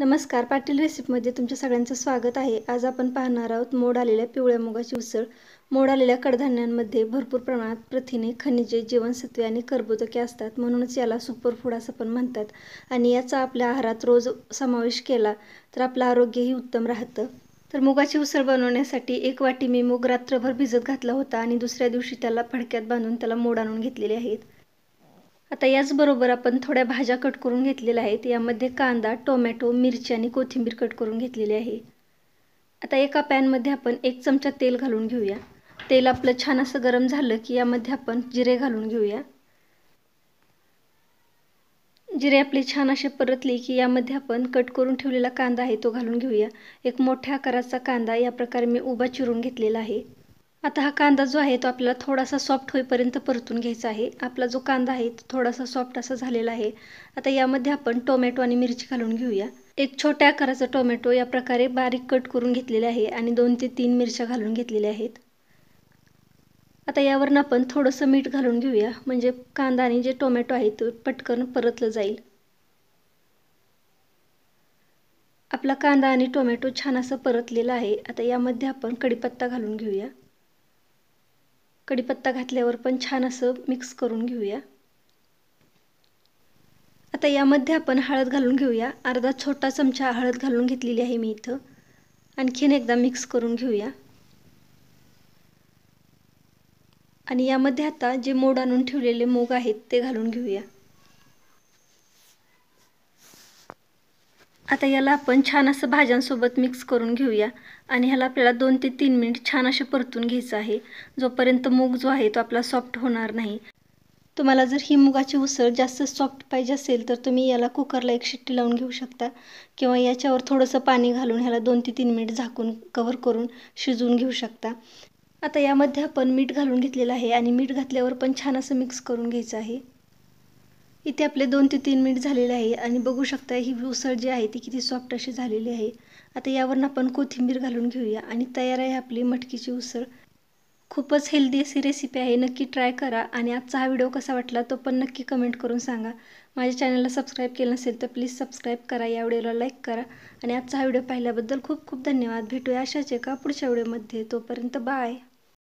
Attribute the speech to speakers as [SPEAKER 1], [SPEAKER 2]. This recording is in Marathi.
[SPEAKER 1] नमस्कार पाटील रेसिपीमध्ये तुमच्या सगळ्यांचं स्वागत आहे आज आपण पाहणार आहोत मोड आलेल्या पिवळ्या मुगाची उसळ मोड आलेल्या कडधान्यांमध्ये भरपूर प्रमाणात प्रथिने खनिजे जीवनसत्वे आणि कर्बोदके असतात म्हणूनच याला सुपरफूड असं पण म्हणतात आणि याचा आपल्या आहारात रोज समावेश केला तर आपलं आरोग्यही उत्तम राहतं तर मुगाची उसळ बनवण्यासाठी एक वाटी मी मूग रात्रभर भिजत घातला होता आणि दुसऱ्या दिवशी त्याला फडक्यात बांधून त्याला मोड आणून घेतलेले आहेत आता याचबरोबर आपण थोड्या भाज्या कट करून घेतलेल्या आहेत यामध्ये कांदा टोमॅटो मिरची आणि कोथिंबीर कट करून घेतलेली आहे आता एका पॅनमध्ये आपण एक चमचा तेल घालून घेऊया तेल आपलं छान असं गरम झालं की यामध्ये आपण जिरे घालून घेऊया जिरे आपले छान असे परतले की यामध्ये आपण कट करून ठेवलेला कांदा आहे तो घालून घेऊया एक मोठ्या आकाराचा कांदा या प्रकारे मी उभा चिरून घेतलेला आहे आता हा कांदा जो आहे तो आपल्याला थोडासा सॉफ्ट होईपर्यंत परतून घ्यायचा आहे आपला जो कांदा आहे तो थोडासा सॉफ्ट असा झालेला आहे आता यामध्ये आपण टोमॅटो आणि मिरची घालून घेऊया एक छोट्या आकाराचा टोमॅटो या प्रकारे बारीक कट करून घेतलेला आहे आणि दोन ते तीन मिरच्या घालून घेतलेल्या आहेत आता यावरून आपण थोडंसं मीठ घालून घेऊया म्हणजे कांदा आणि जे टोमॅटो आहे तो पटकन परतलं जाईल आपला कांदा आणि टोमॅटो छान असं परतलेलं आहे आता यामध्ये आपण कढीपत्ता घालून घेऊया कढीपत्ता घातल्यावर पण छान असं मिक्स करून घेऊया आता यामध्ये आपण हळद घालून घेऊया अर्धा छोटा चमचा हळद घालून घेतलेली आहे मी इथं आणखीन एकदा मिक्स करून घेऊया आणि यामध्ये आता जे मोड आणून ठेवलेले मूग आहेत ते घालून घेऊया आता याला आपण छान असं भाज्यांसोबत मिक्स करून घेऊया आणि ह्याला आपल्याला दोन ते तीन मिनिट छान असे परतून घ्यायचं आहे जोपर्यंत मूग जो आहे तो आपला सॉफ्ट होणार नाही तुम्हाला जर ही मुगाची उसळ जास्त सॉफ्ट पाहिजे असेल तर तुम्ही याला कुकरला एक शिट्टी लावून घेऊ शकता किंवा याच्यावर थोडंसं पाणी घालून ह्याला दोन ते तीन मिनिट झाकून कवर करून शिजवून घेऊ शकता आता यामध्ये आपण मीठ घालून घेतलेलं आहे आणि मीठ घातल्यावर पण छान असं मिक्स करून घ्यायचं आहे इथे आपले दोन ते तीन मिनिट झालेले आहे आणि बघू शकता ही उसळ जी आहे ती किती सॉफ्ट अशी झालेली आहे आता यावरून आपण कोथिंबीर घालून घेऊया आणि तयार आहे आपली मटकीची उसळ खूपच हेल्दी अशी रेसिपी आहे नक्की ट्राय करा आणि आजचा हा व्हिडिओ कसा वाटला तो पण नक्की कमेंट करून सांगा माझ्या चॅनलला सबस्क्राईब केलं नसेल तर प्लीज सबस्क्राईब करा या व्हिडिओला लाईक करा आणि आजचा हा व्हिडिओ पाहिल्याबद्दल खूप खूप धन्यवाद भेटूया अशाच एका पुढच्या व्हिडिओमध्ये तोपर्यंत बाय